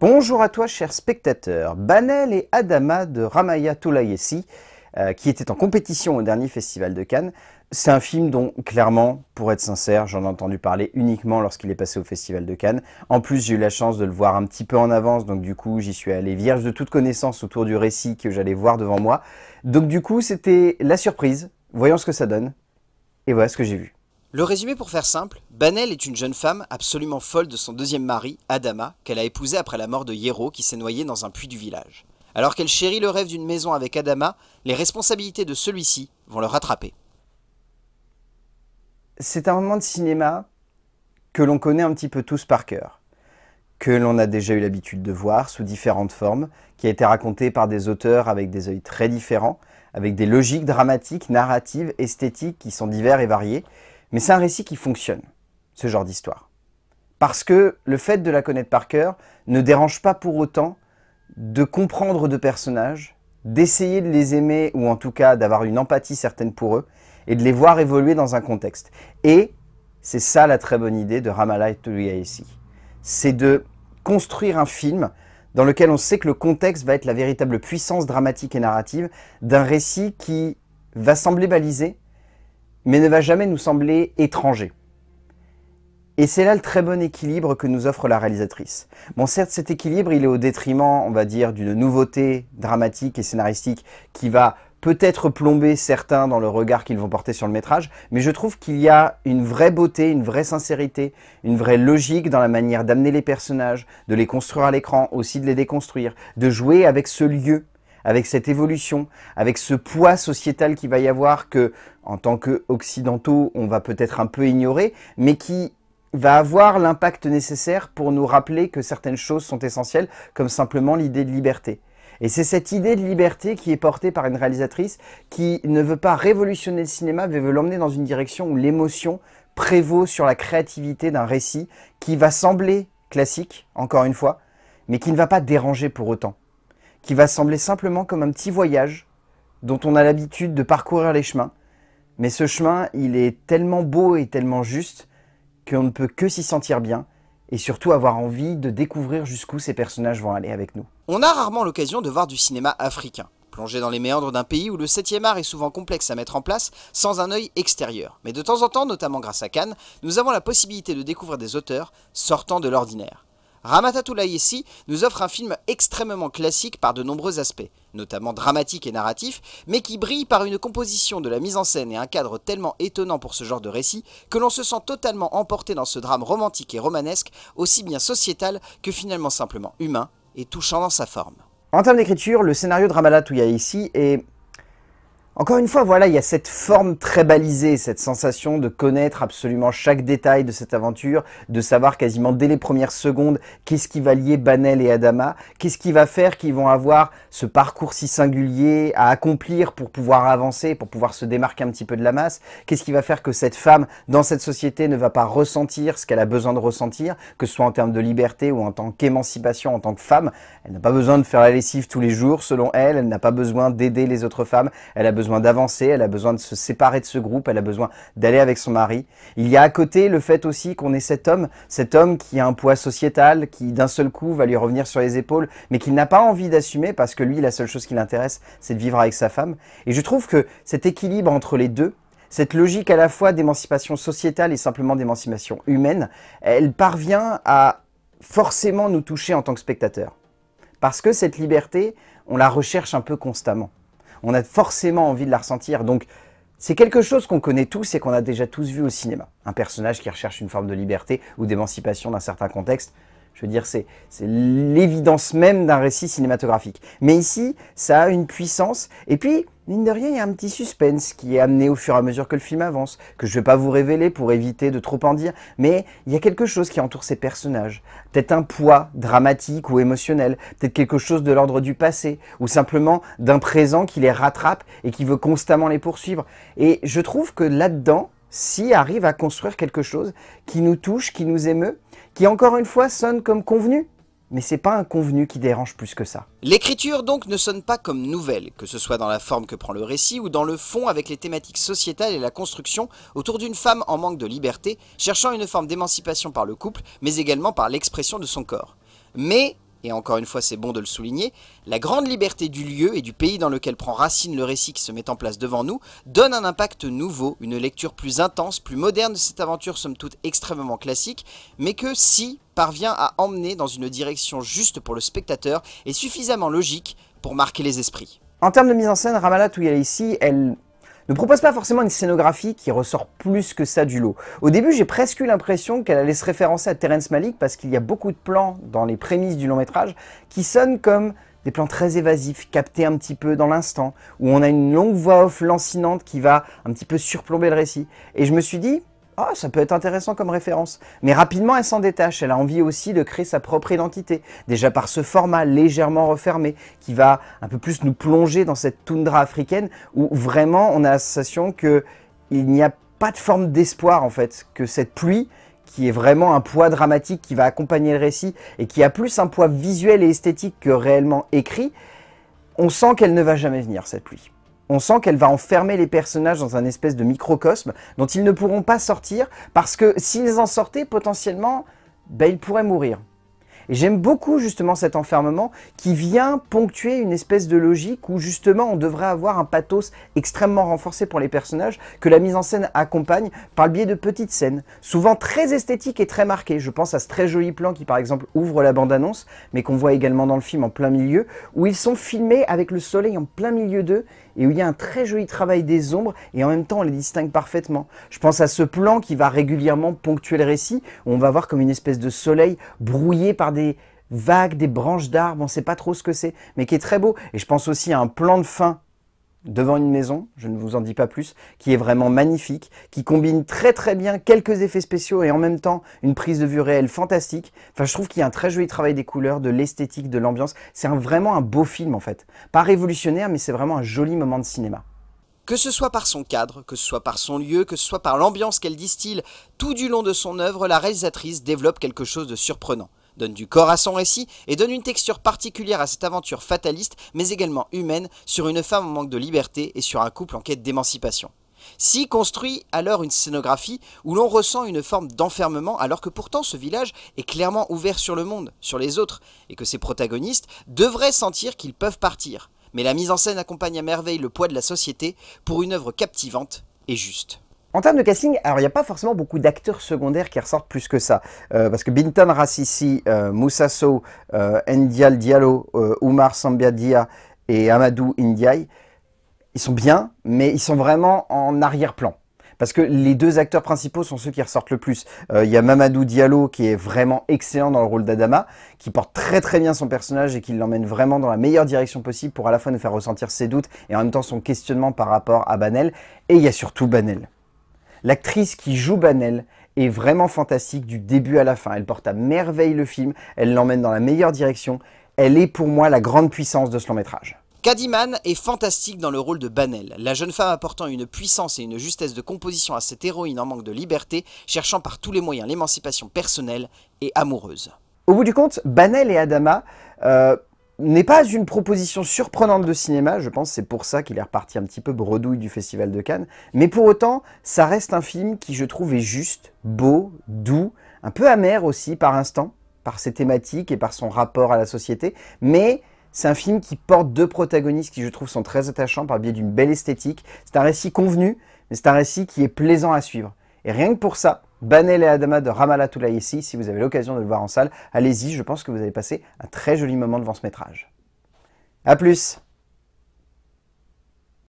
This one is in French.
Bonjour à toi, chers spectateurs. Banel et Adama de Ramaya Tolayesi, euh, qui était en compétition au dernier Festival de Cannes. C'est un film dont, clairement, pour être sincère, j'en ai entendu parler uniquement lorsqu'il est passé au Festival de Cannes. En plus, j'ai eu la chance de le voir un petit peu en avance, donc du coup, j'y suis allé vierge de toute connaissance autour du récit que j'allais voir devant moi. Donc du coup, c'était la surprise. Voyons ce que ça donne. Et voilà ce que j'ai vu. Le résumé pour faire simple, Banel est une jeune femme absolument folle de son deuxième mari, Adama, qu'elle a épousé après la mort de Hiero qui s'est noyé dans un puits du village. Alors qu'elle chérit le rêve d'une maison avec Adama, les responsabilités de celui-ci vont le rattraper. C'est un moment de cinéma que l'on connaît un petit peu tous par cœur, que l'on a déjà eu l'habitude de voir sous différentes formes, qui a été raconté par des auteurs avec des oeils très différents, avec des logiques dramatiques, narratives, esthétiques qui sont divers et variées, mais c'est un récit qui fonctionne, ce genre d'histoire. Parce que le fait de la connaître par cœur ne dérange pas pour autant de comprendre de personnages, d'essayer de les aimer ou en tout cas d'avoir une empathie certaine pour eux et de les voir évoluer dans un contexte. Et c'est ça la très bonne idée de Ramallah et Tuluyaesi. C'est de construire un film dans lequel on sait que le contexte va être la véritable puissance dramatique et narrative d'un récit qui va sembler balisé, mais ne va jamais nous sembler étranger. Et c'est là le très bon équilibre que nous offre la réalisatrice. Bon, certes, cet équilibre, il est au détriment, on va dire, d'une nouveauté dramatique et scénaristique qui va peut-être plomber certains dans le regard qu'ils vont porter sur le métrage, mais je trouve qu'il y a une vraie beauté, une vraie sincérité, une vraie logique dans la manière d'amener les personnages, de les construire à l'écran, aussi de les déconstruire, de jouer avec ce lieu avec cette évolution, avec ce poids sociétal qui va y avoir que, en tant qu'occidentaux, on va peut-être un peu ignorer, mais qui va avoir l'impact nécessaire pour nous rappeler que certaines choses sont essentielles, comme simplement l'idée de liberté. Et c'est cette idée de liberté qui est portée par une réalisatrice qui ne veut pas révolutionner le cinéma, mais veut l'emmener dans une direction où l'émotion prévaut sur la créativité d'un récit qui va sembler classique, encore une fois, mais qui ne va pas déranger pour autant qui va sembler simplement comme un petit voyage dont on a l'habitude de parcourir les chemins. Mais ce chemin, il est tellement beau et tellement juste qu'on ne peut que s'y sentir bien et surtout avoir envie de découvrir jusqu'où ces personnages vont aller avec nous. On a rarement l'occasion de voir du cinéma africain, plongé dans les méandres d'un pays où le 7e art est souvent complexe à mettre en place sans un œil extérieur. Mais de temps en temps, notamment grâce à Cannes, nous avons la possibilité de découvrir des auteurs sortant de l'ordinaire. Ramatatoula ici nous offre un film extrêmement classique par de nombreux aspects, notamment dramatique et narratif, mais qui brille par une composition de la mise en scène et un cadre tellement étonnant pour ce genre de récit que l'on se sent totalement emporté dans ce drame romantique et romanesque, aussi bien sociétal que finalement simplement humain et touchant dans sa forme. En termes d'écriture, le scénario de Ramatatou ici est encore une fois, voilà, il y a cette forme très balisée, cette sensation de connaître absolument chaque détail de cette aventure, de savoir quasiment dès les premières secondes qu'est-ce qui va lier Banel et Adama, qu'est-ce qui va faire qu'ils vont avoir ce parcours si singulier à accomplir pour pouvoir avancer, pour pouvoir se démarquer un petit peu de la masse, qu'est-ce qui va faire que cette femme dans cette société ne va pas ressentir ce qu'elle a besoin de ressentir, que ce soit en termes de liberté ou en tant qu'émancipation, en tant que femme. Elle n'a pas besoin de faire la lessive tous les jours, selon elle, elle n'a pas besoin d'aider les autres femmes, elle a besoin besoin d'avancer, elle a besoin de se séparer de ce groupe, elle a besoin d'aller avec son mari. Il y a à côté le fait aussi qu'on est cet homme, cet homme qui a un poids sociétal, qui d'un seul coup va lui revenir sur les épaules, mais qu'il n'a pas envie d'assumer parce que lui, la seule chose qui l'intéresse, c'est de vivre avec sa femme. Et je trouve que cet équilibre entre les deux, cette logique à la fois d'émancipation sociétale et simplement d'émancipation humaine, elle parvient à forcément nous toucher en tant que spectateurs. Parce que cette liberté, on la recherche un peu constamment on a forcément envie de la ressentir. Donc, c'est quelque chose qu'on connaît tous et qu'on a déjà tous vu au cinéma. Un personnage qui recherche une forme de liberté ou d'émancipation d'un certain contexte. Je veux dire, c'est l'évidence même d'un récit cinématographique. Mais ici, ça a une puissance. Et puis, mine de rien, il y a un petit suspense qui est amené au fur et à mesure que le film avance, que je ne vais pas vous révéler pour éviter de trop en dire, mais il y a quelque chose qui entoure ces personnages. Peut-être un poids dramatique ou émotionnel, peut-être quelque chose de l'ordre du passé, ou simplement d'un présent qui les rattrape et qui veut constamment les poursuivre. Et je trouve que là-dedans, si arrive à construire quelque chose qui nous touche, qui nous émeut, qui encore une fois sonne comme convenu, mais c'est pas un convenu qui dérange plus que ça. L'écriture donc ne sonne pas comme nouvelle, que ce soit dans la forme que prend le récit ou dans le fond avec les thématiques sociétales et la construction autour d'une femme en manque de liberté, cherchant une forme d'émancipation par le couple, mais également par l'expression de son corps. Mais et encore une fois c'est bon de le souligner, la grande liberté du lieu et du pays dans lequel prend racine le récit qui se met en place devant nous donne un impact nouveau, une lecture plus intense, plus moderne de cette aventure somme toute extrêmement classique, mais que si parvient à emmener dans une direction juste pour le spectateur et suffisamment logique pour marquer les esprits. En termes de mise en scène, Ramallah ici, elle ne propose pas forcément une scénographie qui ressort plus que ça du lot. Au début, j'ai presque eu l'impression qu'elle allait se référencer à Terence Malick parce qu'il y a beaucoup de plans dans les prémices du long métrage qui sonnent comme des plans très évasifs, captés un petit peu dans l'instant, où on a une longue voix off lancinante qui va un petit peu surplomber le récit. Et je me suis dit, ah, ça peut être intéressant comme référence. Mais rapidement, elle s'en détache. Elle a envie aussi de créer sa propre identité. Déjà par ce format légèrement refermé qui va un peu plus nous plonger dans cette toundra africaine où vraiment on a la sensation qu'il n'y a pas de forme d'espoir en fait. Que cette pluie, qui est vraiment un poids dramatique qui va accompagner le récit et qui a plus un poids visuel et esthétique que réellement écrit, on sent qu'elle ne va jamais venir cette pluie on sent qu'elle va enfermer les personnages dans un espèce de microcosme dont ils ne pourront pas sortir parce que s'ils en sortaient potentiellement, ben, ils pourraient mourir. Et j'aime beaucoup justement cet enfermement qui vient ponctuer une espèce de logique où justement on devrait avoir un pathos extrêmement renforcé pour les personnages que la mise en scène accompagne par le biais de petites scènes, souvent très esthétiques et très marquées. Je pense à ce très joli plan qui par exemple ouvre la bande-annonce, mais qu'on voit également dans le film en plein milieu, où ils sont filmés avec le soleil en plein milieu d'eux et où il y a un très joli travail des ombres et en même temps on les distingue parfaitement. Je pense à ce plan qui va régulièrement ponctuer le récit, où on va voir comme une espèce de soleil brouillé par des vagues, des branches d'arbres, on ne sait pas trop ce que c'est, mais qui est très beau. Et je pense aussi à un plan de fin devant une maison, je ne vous en dis pas plus, qui est vraiment magnifique, qui combine très très bien quelques effets spéciaux et en même temps une prise de vue réelle fantastique. Enfin, je trouve qu'il y a un très joli travail des couleurs, de l'esthétique, de l'ambiance. C'est vraiment un beau film en fait. Pas révolutionnaire, mais c'est vraiment un joli moment de cinéma. Que ce soit par son cadre, que ce soit par son lieu, que ce soit par l'ambiance qu'elle distille, tout du long de son œuvre, la réalisatrice développe quelque chose de surprenant donne du corps à son récit et donne une texture particulière à cette aventure fataliste, mais également humaine, sur une femme en manque de liberté et sur un couple en quête d'émancipation. Si construit alors une scénographie où l'on ressent une forme d'enfermement alors que pourtant ce village est clairement ouvert sur le monde, sur les autres, et que ses protagonistes devraient sentir qu'ils peuvent partir. Mais la mise en scène accompagne à merveille le poids de la société pour une œuvre captivante et juste. En termes de casting, alors il n'y a pas forcément beaucoup d'acteurs secondaires qui ressortent plus que ça. Euh, parce que Bintan Rassisi, euh, euh, Ndial Diallo, euh, Oumar Sambiadia et Amadou Ndiaye, ils sont bien, mais ils sont vraiment en arrière-plan. Parce que les deux acteurs principaux sont ceux qui ressortent le plus. Il y a Mamadou Diallo qui est vraiment excellent dans le rôle d'Adama, qui porte très très bien son personnage et qui l'emmène vraiment dans la meilleure direction possible pour à la fois nous faire ressentir ses doutes et en même temps son questionnement par rapport à Banel. Et il y a surtout Banel L'actrice qui joue Banel est vraiment fantastique du début à la fin. Elle porte à merveille le film, elle l'emmène dans la meilleure direction. Elle est pour moi la grande puissance de ce long métrage. Kadiman est fantastique dans le rôle de Banel, la jeune femme apportant une puissance et une justesse de composition à cette héroïne en manque de liberté, cherchant par tous les moyens l'émancipation personnelle et amoureuse. Au bout du compte, Banel et Adama euh, n'est pas une proposition surprenante de cinéma, je pense c'est pour ça qu'il est reparti un petit peu bredouille du Festival de Cannes, mais pour autant, ça reste un film qui je trouve est juste, beau, doux, un peu amer aussi par instant, par ses thématiques et par son rapport à la société, mais c'est un film qui porte deux protagonistes qui je trouve sont très attachants par biais d'une belle esthétique, c'est un récit convenu, mais c'est un récit qui est plaisant à suivre. Et rien que pour ça, Banel et Adama de Ramallah ici. Si vous avez l'occasion de le voir en salle, allez-y, je pense que vous allez passer un très joli moment devant ce métrage. A plus